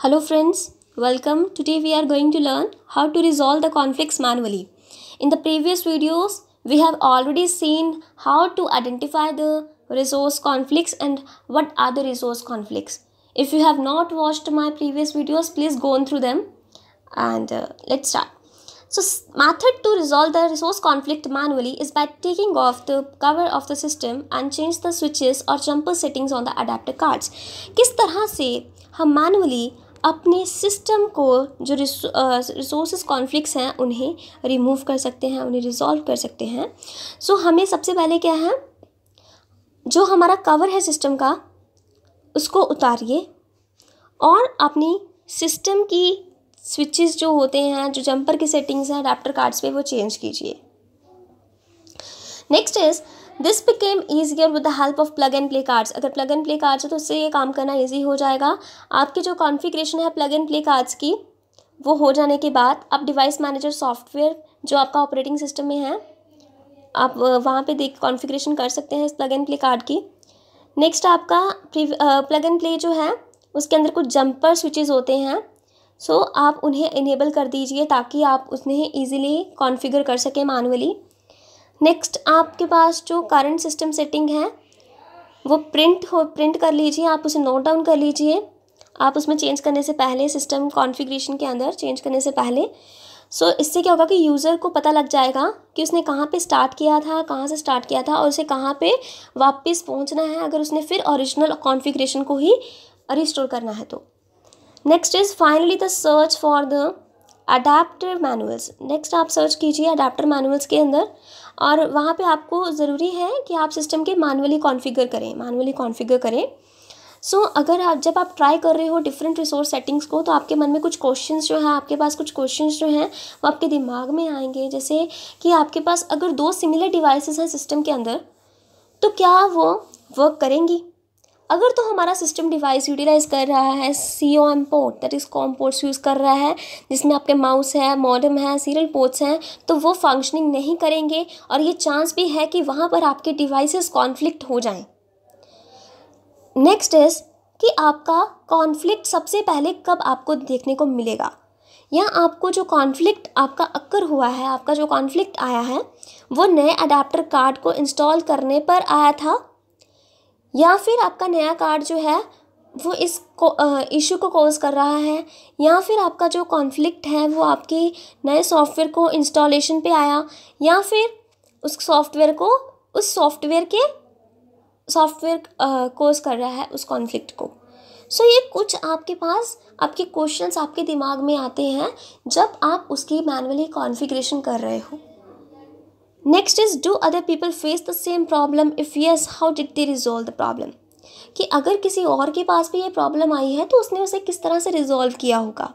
Hello friends, welcome. Today we are going to learn how to resolve the conflicts manually. In the previous videos, we have already seen how to identify the resource conflicts and what are the resource conflicts. If you have not watched my previous videos, please go on through them and uh, let's start. So method to resolve the resource conflict manually is by taking off the cover of the system and change the switches or jumper settings on the adapter cards. किस तरह से हम manually अपने system को जो resource conflicts हैं उन्हें remove कर सकते हैं उन्हें रिजॉल्व कर सकते हैं सो so, हमें सबसे पहले क्या है जो हमारा कवर है सिस्टम का उसको उतारिए और अपनी सिस्टम की स्विचेस जो होते हैं जो जंपर की सेटिंग्स हैं अडाप्टर कार्ड्स पे वो चेंज कीजिए next is this became easier with the help of plug and play cards अगर प्लग एंड प्ले कार्ड्स है तो उससे ये काम करना ईजी हो जाएगा आपकी जो कॉन्फ़िगरेशन है प्लग एंड प्ले कार्ड्स की वो हो जाने के बाद आप डिवाइस मैनेजर सॉफ्टवेयर जो आपका ऑपरेटिंग सिस्टम में है आप वहाँ पे देख कॉन्फ़िगरेशन कर सकते हैं इस प्लग एंड प्ले कार्ड की नेक्स्ट आपका प्लग एंड प्ले जो है उसके अंदर कुछ जंपर स्विचेज होते हैं सो so, आप उन्हें इनेबल कर दीजिए ताकि आप उन्हें ईजिली कॉन्फ़िगर कर सकें मानुअली नेक्स्ट आपके पास जो करंट सिस्टम सेटिंग है वो प्रिंट हो प्रिंट कर लीजिए आप उसे नोट डाउन कर लीजिए आप उसमें चेंज करने से पहले सिस्टम कॉन्फ़िगरेशन के अंदर चेंज करने से पहले सो so, इससे क्या होगा कि यूज़र को पता लग जाएगा कि उसने कहाँ पे स्टार्ट किया था कहाँ से स्टार्ट किया था और उसे कहाँ पे वापस पहुँचना है अगर उसने फिर ओरिजिनल कॉन्फ़िगरेशन को ही रिस्टोर करना है तो next is finally the search for the adapter manuals next आप सर्च कीजिए अडाप्टर मैनुअल्स के अंदर और वहाँ पे आपको ज़रूरी है कि आप सिस्टम के मानवली कॉन्फ़िगर करें मानवली कॉन्फ़िगर करें सो so, अगर आप जब आप ट्राई कर रहे हो डिफरेंट रिसोर्स सेटिंग्स को तो आपके मन में कुछ क्वेश्चंस जो है आपके पास कुछ क्वेश्चंस जो हैं वो आपके दिमाग में आएंगे जैसे कि आपके पास अगर दो सिमिलर डिवाइसेस हैं सिस्टम के अंदर तो क्या वो वर्क करेंगी अगर तो हमारा सिस्टम डिवाइस यूटिलाइज़ कर रहा है C O M port that is COM ports use कर रहा है जिसमें आपके माउस है मॉडम है सीरियल पोर्ट्स हैं तो वो फंक्शनिंग नहीं करेंगे और ये चांस भी है कि वहाँ पर आपके डिवाइसेस कॉन्फ्लिक्ट हो जाएं नेक्स्ट इज़ कि आपका कॉन्फ्लिक्ट सबसे पहले कब आपको देखने को मिलेगा या आपको जो कॉन्फ्लिक्ट आपका अक्कर हुआ है आपका जो कॉन्फ्लिक्ट आया है वो नए अडाप्टर कार्ड को इंस्टॉल करने पर आया था या फिर आपका नया कार्ड जो है वो इस इशू को कॉज कर रहा है या फिर आपका जो कॉन्फ्लिक्ट है वो आपकी नए सॉफ्टवेयर को इंस्टॉलेशन पे आया या फिर उस सॉफ्टवेयर को उस सॉफ्टवेयर के सॉफ्टवेयर कोर्स कर रहा है उस कॉन्फ्लिक्ट को सो so, ये कुछ आपके पास आपके क्वेश्चंस आपके दिमाग में आते हैं जब आप उसकी मैनुअली कॉन्फ़िगरेशन कर रहे हो next is do other people face the same problem if yes how did they resolve the problem कि अगर किसी और के पास भी ये प्रॉब्लम आई है तो उसने उसे किस तरह से रिजोल्व किया होगा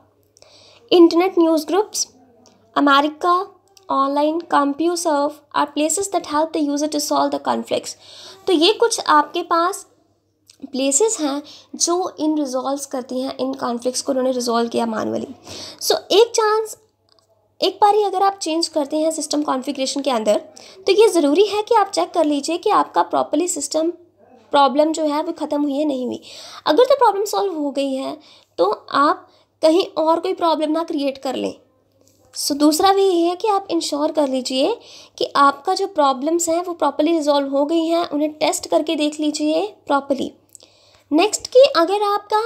internet news groups America Online CompuServe are places that help the user to solve the conflict तो ये कुछ आपके पास प्लेसेस हैं जो इन रिजॉल्व करती हैं इन कॉन्फ्लिक्ट को उन्होंने रिजॉल्व किया मानवली सो so, एक चांस एक बार ही अगर आप चेंज करते हैं सिस्टम कॉन्फ़िगरेशन के अंदर तो ये ज़रूरी है कि आप चेक कर लीजिए कि आपका प्रॉपरली सिस्टम प्रॉब्लम जो है वो ख़त्म हुई है नहीं हुई अगर तो प्रॉब्लम सॉल्व हो गई है तो आप कहीं और कोई प्रॉब्लम ना क्रिएट कर लें सो so, दूसरा भी ये है कि आप इंश्योर कर लीजिए कि आपका जो प्रॉब्लम्स हैं वो प्रॉपरली रिजॉल्व हो गई हैं उन्हें टेस्ट करके देख लीजिए प्रॉपरली नेक्स्ट कि अगर आपका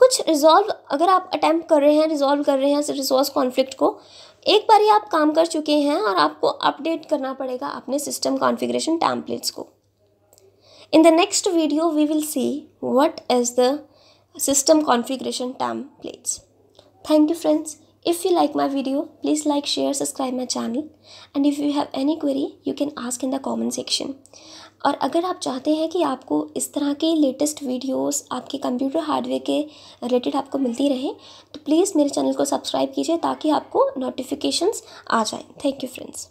कुछ रिजॉल्व अगर आप अटैम्प्ट कर रहे हैं रिजॉल्व कर रहे हैं रिसोर्स कॉन्फ्लिक्ट को एक बार ही आप काम कर चुके हैं और आपको अपडेट करना पड़ेगा अपने सिस्टम कॉन्फ़िगरेशन टैम्पलेट्स को in the next video we will see what is the system templates thank you friends if you like my video please like share subscribe my channel and if you have any query you can ask in the comment section और अगर आप चाहते हैं कि आपको इस तरह के लेटेस्ट वीडियोस आपके कंप्यूटर हार्डवेयर के रिलेटेड आपको मिलती रहे तो प्लीज़ मेरे चैनल को सब्सक्राइब कीजिए ताकि आपको नोटिफिकेशंस आ जाएँ थैंक यू फ्रेंड्स